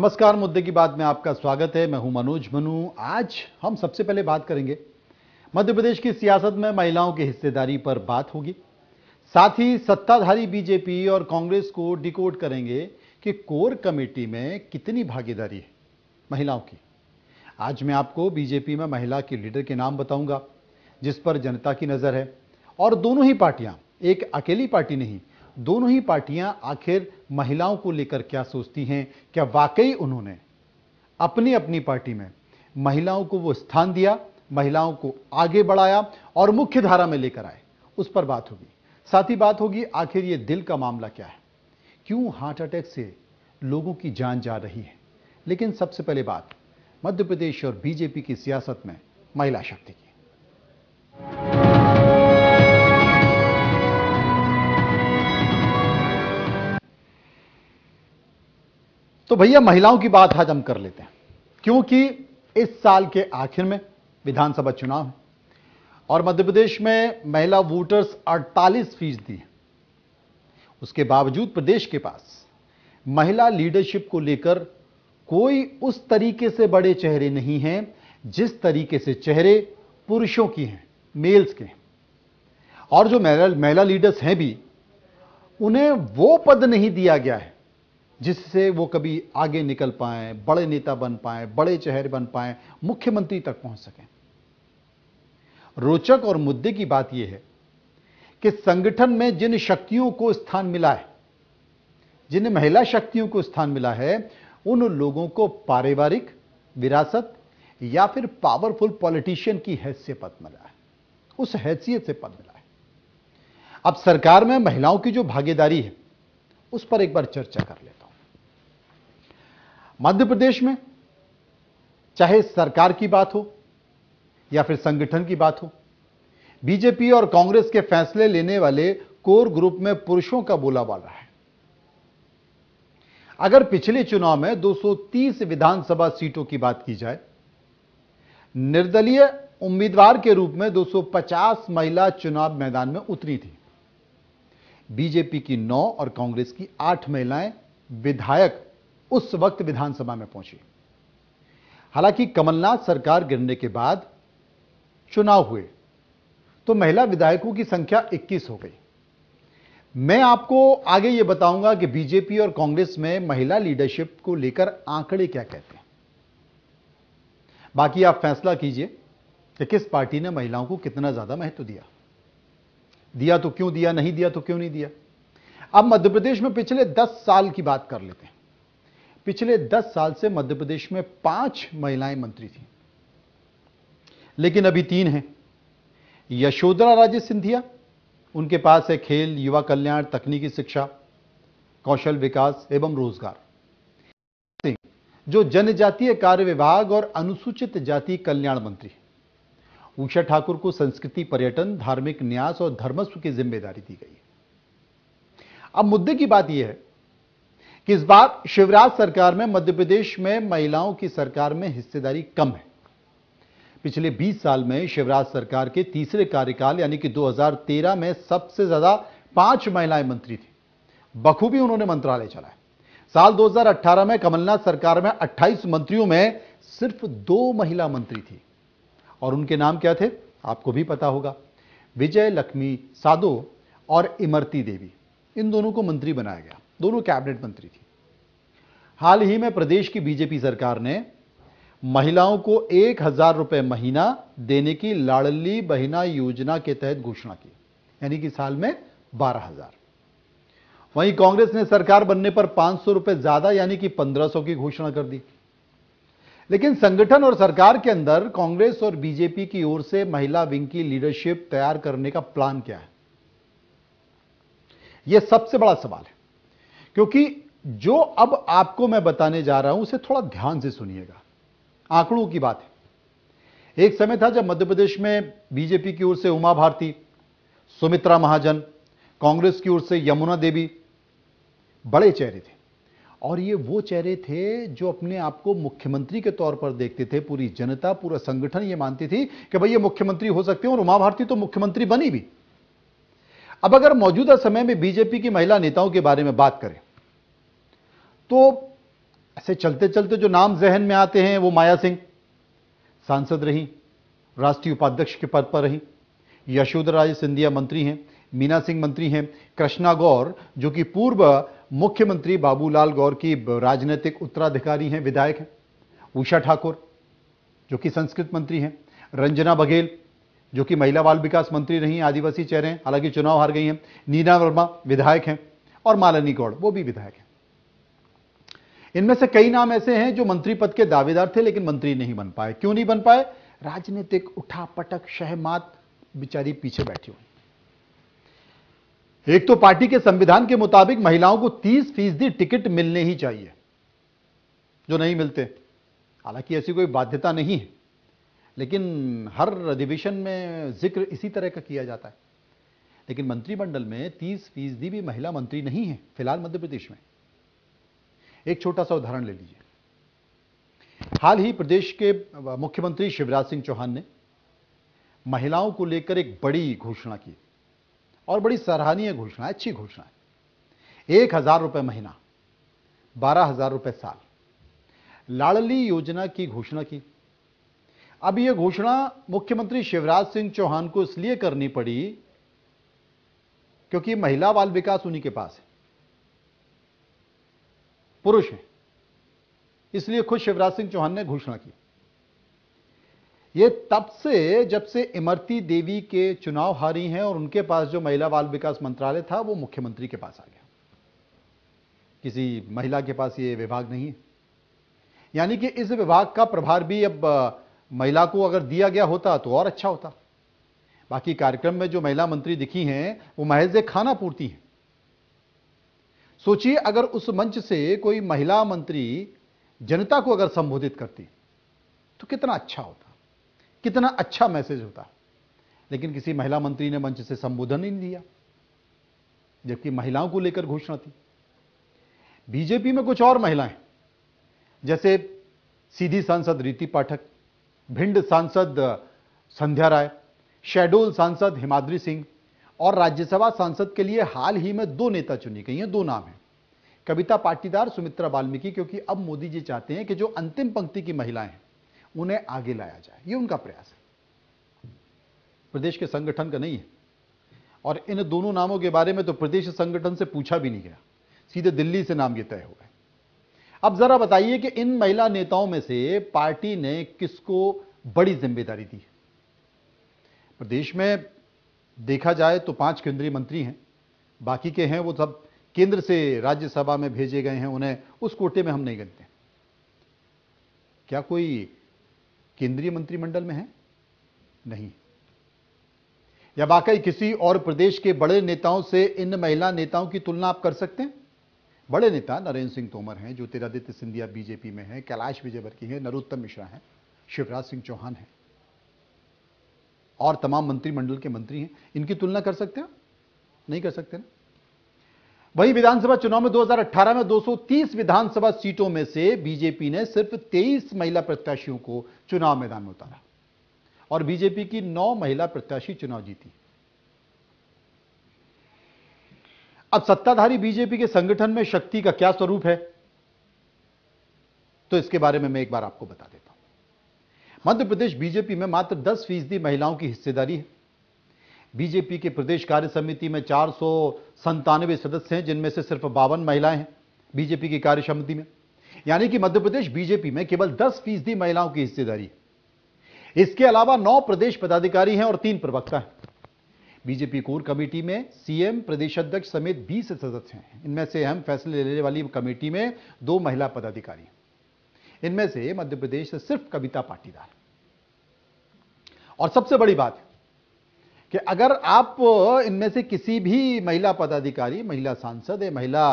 नमस्कार मुद्दे की बात में आपका स्वागत है मैं हूं मनोज मनु आज हम सबसे पहले बात करेंगे मध्य प्रदेश की सियासत में महिलाओं की हिस्सेदारी पर बात होगी साथ ही सत्ताधारी बीजेपी और कांग्रेस को डिकोड करेंगे कि कोर कमेटी में कितनी भागीदारी है महिलाओं की आज मैं आपको बीजेपी में महिला की लीडर के नाम बताऊंगा जिस पर जनता की नजर है और दोनों ही पार्टियां एक अकेली पार्टी नहीं दोनों ही पार्टियां आखिर महिलाओं को लेकर क्या सोचती हैं क्या वाकई उन्होंने अपनी अपनी पार्टी में महिलाओं को वो स्थान दिया महिलाओं को आगे बढ़ाया और मुख्य धारा में लेकर आए उस पर बात होगी साथ ही बात होगी आखिर ये दिल का मामला क्या है क्यों हार्ट अटैक से लोगों की जान जा रही है लेकिन सबसे पहले बात मध्य प्रदेश और बीजेपी की सियासत में महिला शक्ति की तो भैया महिलाओं की बात आज हम कर लेते हैं क्योंकि इस साल के आखिर में विधानसभा चुनाव है और मध्य प्रदेश में महिला वोटर्स 48 फीसदी है उसके बावजूद प्रदेश के पास महिला लीडरशिप को लेकर कोई उस तरीके से बड़े चेहरे नहीं हैं जिस तरीके से चेहरे पुरुषों की हैं मेल्स के और जो महिला महिला लीडर्स हैं भी उन्हें वो पद नहीं दिया गया है जिससे वो कभी आगे निकल पाए बड़े नेता बन पाए बड़े चेहरे बन पाए मुख्यमंत्री तक पहुंच सकें रोचक और मुद्दे की बात यह है कि संगठन में जिन शक्तियों को स्थान मिला है जिन महिला शक्तियों को स्थान मिला है उन लोगों को पारिवारिक विरासत या फिर पावरफुल पॉलिटिशियन की हैसियत पद मिला है उस हैसियत से पद मिला है अब सरकार में महिलाओं की जो भागीदारी है उस पर एक बार चर्चा कर लेता हूं मध्य प्रदेश में चाहे सरकार की बात हो या फिर संगठन की बात हो बीजेपी और कांग्रेस के फैसले लेने वाले कोर ग्रुप में पुरुषों का बोलाबाला है अगर पिछले चुनाव में 230 विधानसभा सीटों की बात की जाए निर्दलीय उम्मीदवार के रूप में 250 महिला चुनाव मैदान में उतरी थी बीजेपी की नौ और कांग्रेस की आठ महिलाएं विधायक उस वक्त विधानसभा में पहुंची हालांकि कमलनाथ सरकार गिरने के बाद चुनाव हुए तो महिला विधायकों की संख्या 21 हो गई मैं आपको आगे यह बताऊंगा कि बीजेपी और कांग्रेस में महिला लीडरशिप को लेकर आंकड़े क्या कहते हैं बाकी आप फैसला कीजिए कि किस पार्टी ने महिलाओं को कितना ज्यादा महत्व दिया दिया तो क्यों दिया नहीं दिया तो क्यों नहीं दिया अब मध्यप्रदेश में पिछले 10 साल की बात कर लेते हैं पिछले 10 साल से मध्य प्रदेश में पांच महिलाएं मंत्री थी लेकिन अभी तीन हैं यशोधरा राजे सिंधिया उनके पास है खेल युवा कल्याण तकनीकी शिक्षा कौशल विकास एवं रोजगार सिंह जो जनजातीय कार्य विभाग और अनुसूचित जाति कल्याण मंत्री उषा ठाकुर को संस्कृति पर्यटन धार्मिक न्यास और धर्मस्व की जिम्मेदारी दी गई अब मुद्दे की बात यह है कि इस बार शिवराज सरकार में मध्य प्रदेश में महिलाओं की सरकार में हिस्सेदारी कम है पिछले 20 साल में शिवराज सरकार के तीसरे कार्यकाल यानी कि 2013 में सबसे ज्यादा पांच महिलाएं मंत्री थी बखूबी उन्होंने मंत्रालय चलाया साल 2018 में कमलनाथ सरकार में 28 मंत्रियों में सिर्फ दो महिला मंत्री थी और उनके नाम क्या थे आपको भी पता होगा विजय लक्ष्मी साधो और इमरती देवी इन दोनों को मंत्री बनाया गया दोनों कैबिनेट मंत्री थी हाल ही में प्रदेश की बीजेपी सरकार ने महिलाओं को एक हजार रुपये महीना देने की लाडली बहिना योजना के तहत घोषणा की यानी कि साल में बारह हजार वहीं कांग्रेस ने सरकार बनने पर पांच सौ रुपये ज्यादा यानी कि पंद्रह सौ की घोषणा कर दी लेकिन संगठन और सरकार के अंदर कांग्रेस और बीजेपी की ओर से महिला विंग की लीडरशिप तैयार करने का प्लान क्या है यह सबसे बड़ा सवाल है क्योंकि जो अब आपको मैं बताने जा रहा हूं उसे थोड़ा ध्यान से सुनिएगा आंकड़ों की बात है एक समय था जब मध्य प्रदेश में बीजेपी की ओर से उमा भारती सुमित्रा महाजन कांग्रेस की ओर से यमुना देवी बड़े चेहरे थे और ये वो चेहरे थे जो अपने आप को मुख्यमंत्री के तौर पर देखते थे पूरी जनता पूरा संगठन ये मानती थी कि भाई ये मुख्यमंत्री हो सकते हैं और उमा भारती तो मुख्यमंत्री बनी भी अब अगर मौजूदा समय में बीजेपी की महिला नेताओं के बारे में बात करें तो ऐसे चलते चलते जो नाम जहन में आते हैं वो माया सिंह सांसद रही राष्ट्रीय उपाध्यक्ष के पद पर रही यशोधराज सिंधिया मंत्री हैं मीना सिंह मंत्री हैं कृष्णा गौर जो कि पूर्व मुख्यमंत्री बाबूलाल गौर की राजनीतिक उत्तराधिकारी हैं विधायक हैं उषा ठाकुर जो कि संस्कृत मंत्री हैं रंजना बघेल जो कि महिला बाल विकास मंत्री रही आदिवासी चेहरे हैं हालांकि चुनाव हार गई हैं नीना वर्मा विधायक हैं और मालनी गौड़ वो भी विधायक हैं इनमें से कई नाम ऐसे हैं जो मंत्री पद के दावेदार थे लेकिन मंत्री नहीं बन पाए क्यों नहीं बन पाए राजनीतिक उठापटक शहमात बिचारी पीछे बैठी हुई एक तो पार्टी के संविधान के मुताबिक महिलाओं को 30 फीसदी टिकट मिलने ही चाहिए जो नहीं मिलते हालांकि ऐसी कोई बाध्यता नहीं है लेकिन हर अधिवेशन में जिक्र इसी तरह का किया जाता है लेकिन मंत्रिमंडल में तीस फीसदी भी महिला मंत्री नहीं है फिलहाल मध्य प्रदेश में एक छोटा सा उदाहरण ले लीजिए हाल ही प्रदेश के मुख्यमंत्री शिवराज सिंह चौहान ने महिलाओं को लेकर एक बड़ी घोषणा की और बड़ी सराहनीय घोषणा अच्छी घोषणा है एक हजार रुपये महीना बारह हजार रुपये साल लाडली योजना की घोषणा की अब यह घोषणा मुख्यमंत्री शिवराज सिंह चौहान को इसलिए करनी पड़ी क्योंकि महिला बाल विकास उन्हीं के पास है पुरुष है इसलिए खुद शिवराज सिंह चौहान ने घोषणा की यह तब से जब से इमरती देवी के चुनाव हारी हैं और उनके पास जो महिला बाल विकास मंत्रालय था वो मुख्यमंत्री के पास आ गया किसी महिला के पास ये विभाग नहीं है यानी कि इस विभाग का प्रभार भी अब महिला को अगर दिया गया होता तो और अच्छा होता बाकी कार्यक्रम में जो महिला मंत्री दिखी हैं वो महज खाना पूर्ति है सोचिए अगर उस मंच से कोई महिला मंत्री जनता को अगर संबोधित करती तो कितना अच्छा होता कितना अच्छा मैसेज होता लेकिन किसी महिला मंत्री ने मंच से संबोधन ही नहीं दिया जबकि महिलाओं को लेकर घोषणा थी बीजेपी में कुछ और महिलाएं जैसे सीधी सांसद रीति पाठक भिंड सांसद संध्या राय शहडोल सांसद हिमाद्री सिंह और राज्यसभा सांसद के लिए हाल ही में दो नेता चुनी गई हैं दो नाम हैं कविता पाटीदार सुमित्रा वाल्मीकि क्योंकि अब मोदी जी चाहते हैं कि जो अंतिम पंक्ति की महिलाएं हैं उन्हें आगे लाया जाए ये उनका प्रयास है प्रदेश के संगठन का नहीं है और इन दोनों नामों के बारे में तो प्रदेश संगठन से पूछा भी नहीं गया सीधे दिल्ली से नाम ये तय हो गए अब जरा बताइए कि इन महिला नेताओं में से पार्टी ने किसको बड़ी जिम्मेदारी दी है प्रदेश में देखा जाए तो पांच केंद्रीय मंत्री हैं बाकी के हैं वो सब केंद्र से राज्यसभा में भेजे गए हैं उन्हें उस कोटे में हम नहीं गिनते क्या कोई केंद्रीय मंत्रिमंडल में है नहीं या वाकई किसी और प्रदेश के बड़े नेताओं से इन महिला नेताओं की तुलना आप कर सकते हैं बड़े नेता नरेंद्र सिंह तोमर हैं ज्योतिरादित्य सिंधिया बीजेपी में हैं कैलाश विजयवर्गीय हैं नरोत्तम मिश्रा हैं शिवराज सिंह चौहान हैं और तमाम मंत्रिमंडल के मंत्री हैं इनकी तुलना कर सकते हैं नहीं कर सकते ना वहीं विधानसभा चुनाव में 2018 में 230 विधानसभा सीटों में से बीजेपी ने सिर्फ 23 महिला प्रत्याशियों को चुनाव मैदान में उतारा और बीजेपी की 9 महिला प्रत्याशी चुनाव जीती अब सत्ताधारी बीजेपी के संगठन में शक्ति का क्या स्वरूप है तो इसके बारे में मैं एक बार आपको बता देता हूं मध्य प्रदेश बीजेपी में मात्र 10 फीसदी महिलाओं की हिस्सेदारी है बीजेपी के प्रदेश कार्य समिति में चार सदस्य हैं जिनमें से सिर्फ बावन महिलाएं हैं बीजेपी की कार्य समिति में यानी कि मध्य प्रदेश बीजेपी में केवल 10 फीसदी महिलाओं की हिस्सेदारी इसके अलावा नौ प्रदेश पदाधिकारी हैं और तीन प्रवक्ता हैं बीजेपी कोर कमेटी में सीएम प्रदेश अध्यक्ष समेत 20 सदस्य हैं इनमें से अहम फैसले लेने वाली कमेटी में दो महिला पदाधिकारी इनमें से मध्य प्रदेश सिर्फ कविता पाटीदार और सबसे बड़ी बात कि अगर आप इनमें से किसी भी महिला पदाधिकारी महिला सांसद या महिला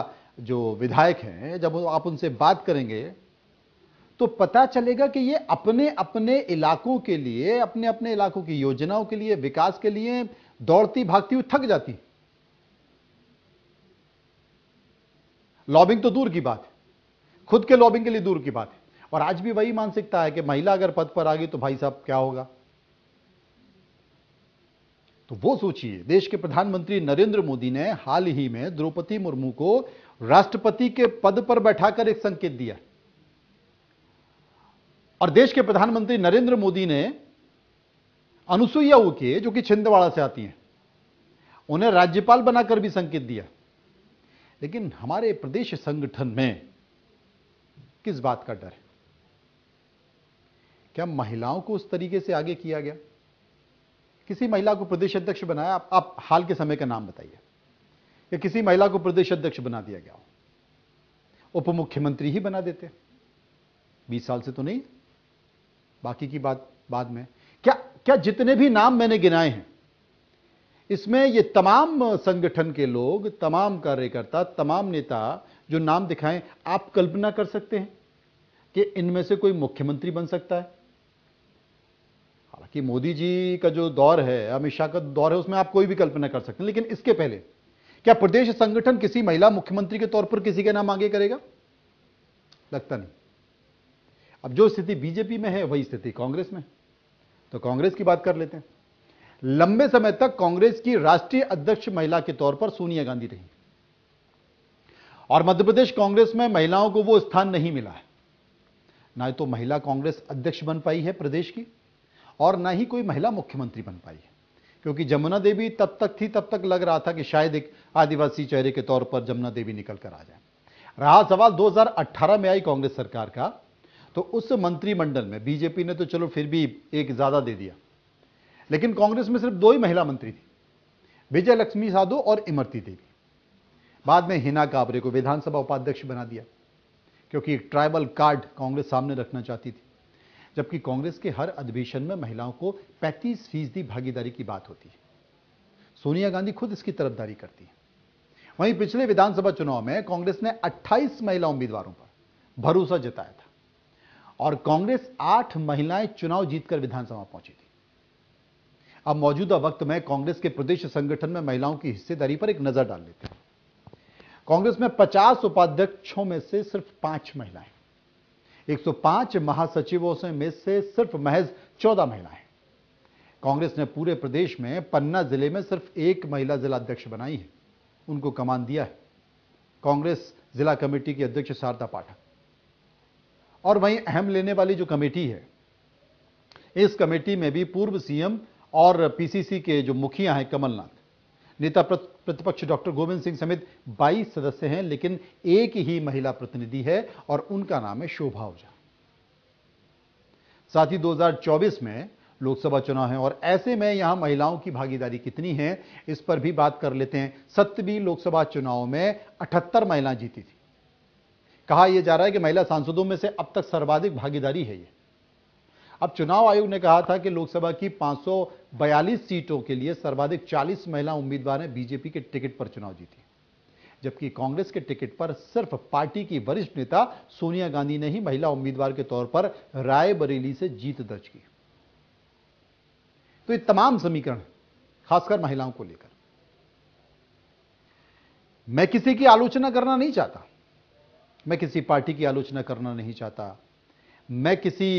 जो विधायक हैं जब आप उनसे बात करेंगे तो पता चलेगा कि ये अपने अपने इलाकों के लिए अपने अपने इलाकों की योजनाओं के लिए विकास के लिए दौड़ती भागती हुई थक जाती लॉबिंग तो दूर की बात है खुद के लॉबिंग के लिए दूर की बात है और आज भी वही मानसिकता है कि महिला अगर पद पर आ गई तो भाई साहब क्या होगा तो वो सोचिए देश के प्रधानमंत्री नरेंद्र मोदी ने हाल ही में द्रौपदी मुर्मू को राष्ट्रपति के पद पर बैठाकर एक संकेत दिया और देश के प्रधानमंत्री नरेंद्र मोदी ने अनुसुईया उके जो कि छिंदवाड़ा से आती हैं उन्हें राज्यपाल बनाकर भी संकेत दिया लेकिन हमारे प्रदेश संगठन में किस बात का डर है क्या महिलाओं को उस तरीके से आगे किया गया किसी महिला को प्रदेश अध्यक्ष बनाया आप, आप हाल के समय का नाम बताइए या किसी महिला को प्रदेश अध्यक्ष बना दिया गया हो उप मुख्यमंत्री ही बना देते बीस साल से तो नहीं बाकी की बात बाद में क्या क्या जितने भी नाम मैंने गिनाए हैं इसमें ये तमाम संगठन के लोग तमाम कार्यकर्ता तमाम नेता जो नाम दिखाएं आप कल्पना कर सकते हैं कि इनमें से कोई मुख्यमंत्री बन सकता है हालांकि मोदी जी का जो दौर है अमित शाह का दौर है उसमें आप कोई भी कल्पना कर सकते हैं लेकिन इसके पहले क्या प्रदेश संगठन किसी महिला मुख्यमंत्री के तौर पर किसी का नाम आगे करेगा लगता नहीं अब जो स्थिति बीजेपी में है वही स्थिति कांग्रेस में है तो कांग्रेस की बात कर लेते हैं लंबे समय तक कांग्रेस की राष्ट्रीय अध्यक्ष महिला के तौर पर सोनिया गांधी रही और मध्यप्रदेश कांग्रेस में महिलाओं को वो स्थान नहीं मिला है ना तो महिला कांग्रेस अध्यक्ष बन पाई है प्रदेश की और ना ही कोई महिला मुख्यमंत्री बन पाई है क्योंकि जमुना देवी तब तक थी तब तक लग रहा था कि शायद एक आदिवासी चेहरे के तौर पर जमुना देवी निकलकर आ जाए रहा सवाल 2018 में आई कांग्रेस सरकार का तो उस मंत्रिमंडल में बीजेपी ने तो चलो फिर भी एक ज़्यादा दे दिया लेकिन कांग्रेस में सिर्फ दो ही महिला मंत्री थी विजय लक्ष्मी साधु और इमरती देवी बाद में हिना काबरे को विधानसभा उपाध्यक्ष बना दिया क्योंकि एक ट्राइबल कार्ड कांग्रेस सामने रखना चाहती थी जबकि कांग्रेस के हर अधिवेशन में महिलाओं को 35 फीसदी भागीदारी की बात होती है सोनिया गांधी खुद इसकी तरफदारी करती है वहीं पिछले विधानसभा चुनाव में कांग्रेस ने 28 महिला उम्मीदवारों पर भरोसा जताया था और कांग्रेस आठ महिलाएं चुनाव जीतकर विधानसभा पहुंची थी अब मौजूदा वक्त में कांग्रेस के प्रदेश संगठन में महिलाओं की हिस्सेदारी पर एक नजर डाल लेते हैं कांग्रेस में 50 उपाध्यक्षों में से सिर्फ पांच महिलाएं 105 महासचिवों से में से सिर्फ महज 14 महिलाएं कांग्रेस ने पूरे प्रदेश में पन्ना जिले में सिर्फ एक महिला जिलाध्यक्ष बनाई है उनको कमान दिया है कांग्रेस जिला कमेटी की अध्यक्ष शारदा पाठक और वहीं अहम लेने वाली जो कमेटी है इस कमेटी में भी पूर्व सीएम और पीसीसी के जो मुखिया हैं कमलनाथ नेता प्रतिपक्ष डॉक्टर गोविंद सिंह समेत 22 सदस्य हैं लेकिन एक ही महिला प्रतिनिधि है और उनका नाम है शोभा ओझा साथ ही 2024 में लोकसभा चुनाव है और ऐसे में यहां महिलाओं की भागीदारी कितनी है इस पर भी बात कर लेते हैं सत्तवी लोकसभा चुनाव में अठहत्तर महिलाएं जीती थी कहा यह जा रहा है कि महिला सांसदों में से अब तक सर्वाधिक भागीदारी है ये अब चुनाव आयोग ने कहा था कि लोकसभा की 542 सीटों के लिए सर्वाधिक 40 महिला उम्मीदवार ने बीजेपी के टिकट पर चुनाव जीती जबकि कांग्रेस के टिकट पर सिर्फ पार्टी की वरिष्ठ नेता सोनिया गांधी ने ही महिला उम्मीदवार के तौर पर रायबरेली से जीत दर्ज की तो ये तमाम समीकरण खासकर महिलाओं को लेकर मैं किसी की आलोचना करना नहीं चाहता मैं किसी पार्टी की आलोचना करना नहीं चाहता मैं किसी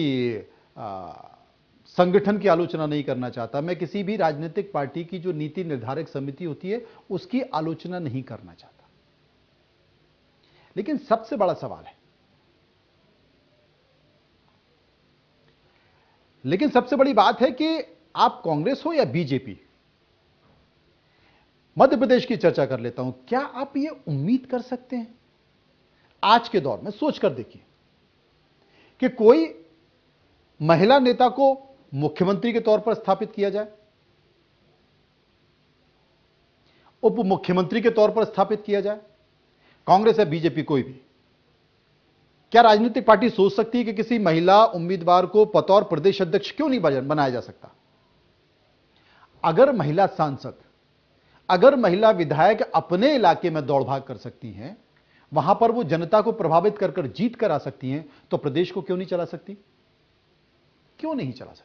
संगठन की आलोचना नहीं करना चाहता मैं किसी भी राजनीतिक पार्टी की जो नीति निर्धारक समिति होती है उसकी आलोचना नहीं करना चाहता लेकिन सबसे बड़ा सवाल है लेकिन सबसे बड़ी बात है कि आप कांग्रेस हो या बीजेपी मध्य प्रदेश की चर्चा कर लेता हूं क्या आप यह उम्मीद कर सकते हैं आज के दौर में सोचकर देखिए कि कोई महिला नेता को मुख्यमंत्री के तौर पर स्थापित किया जाए उप मुख्यमंत्री के तौर पर स्थापित किया जाए कांग्रेस या बीजेपी कोई भी क्या राजनीतिक पार्टी सोच सकती है कि किसी महिला उम्मीदवार को पतौर प्रदेश अध्यक्ष क्यों नहीं बनाया जा सकता अगर महिला सांसद अगर महिला विधायक अपने इलाके में दौड़ भाग कर सकती हैं वहां पर वो जनता को प्रभावित कर कर जीत कर आ सकती हैं तो प्रदेश को क्यों नहीं चला सकती क्यों नहीं चला सकती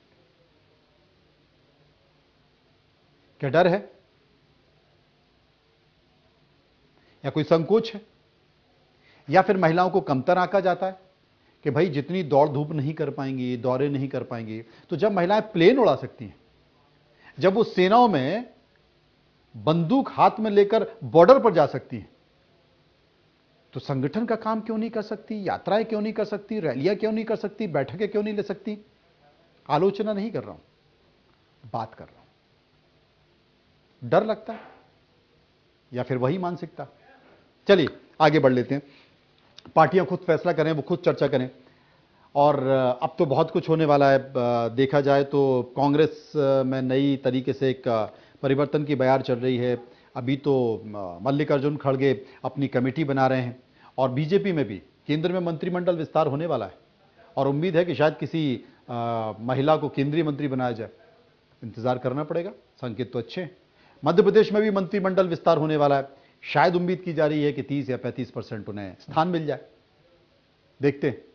क्या डर है या कोई संकोच है या फिर महिलाओं को कमतर आंका जाता है कि भाई जितनी दौड़ धूप नहीं कर पाएंगी दौरे नहीं कर पाएंगी तो जब महिलाएं प्लेन उड़ा सकती हैं जब वो सेनाओं में बंदूक हाथ में लेकर बॉर्डर पर जा सकती हैं तो संगठन का काम क्यों नहीं कर सकती यात्राएं क्यों नहीं कर सकती रैलियां क्यों नहीं कर सकती बैठकें क्यों नहीं ले सकती आलोचना नहीं कर रहा हूं बात कर रहा हूं डर लगता है या फिर वही मानसिकता चलिए आगे बढ़ लेते हैं पार्टियां खुद फैसला करें वो खुद चर्चा करें और अब तो बहुत कुछ होने वाला है देखा जाए तो कांग्रेस में नई तरीके से एक परिवर्तन की बयार चल रही है अभी तो मल्लिकार्जुन खड़गे अपनी कमेटी बना रहे हैं और बीजेपी में भी केंद्र में मंत्रिमंडल विस्तार होने वाला है और उम्मीद है कि शायद किसी आ, महिला को केंद्रीय मंत्री बनाया जाए इंतजार करना पड़ेगा संकेत तो अच्छे हैं मध्य प्रदेश में भी मंत्रिमंडल विस्तार होने वाला है शायद उम्मीद की जा रही है कि 30 या 35 परसेंट उन्हें स्थान मिल जाए देखते हैं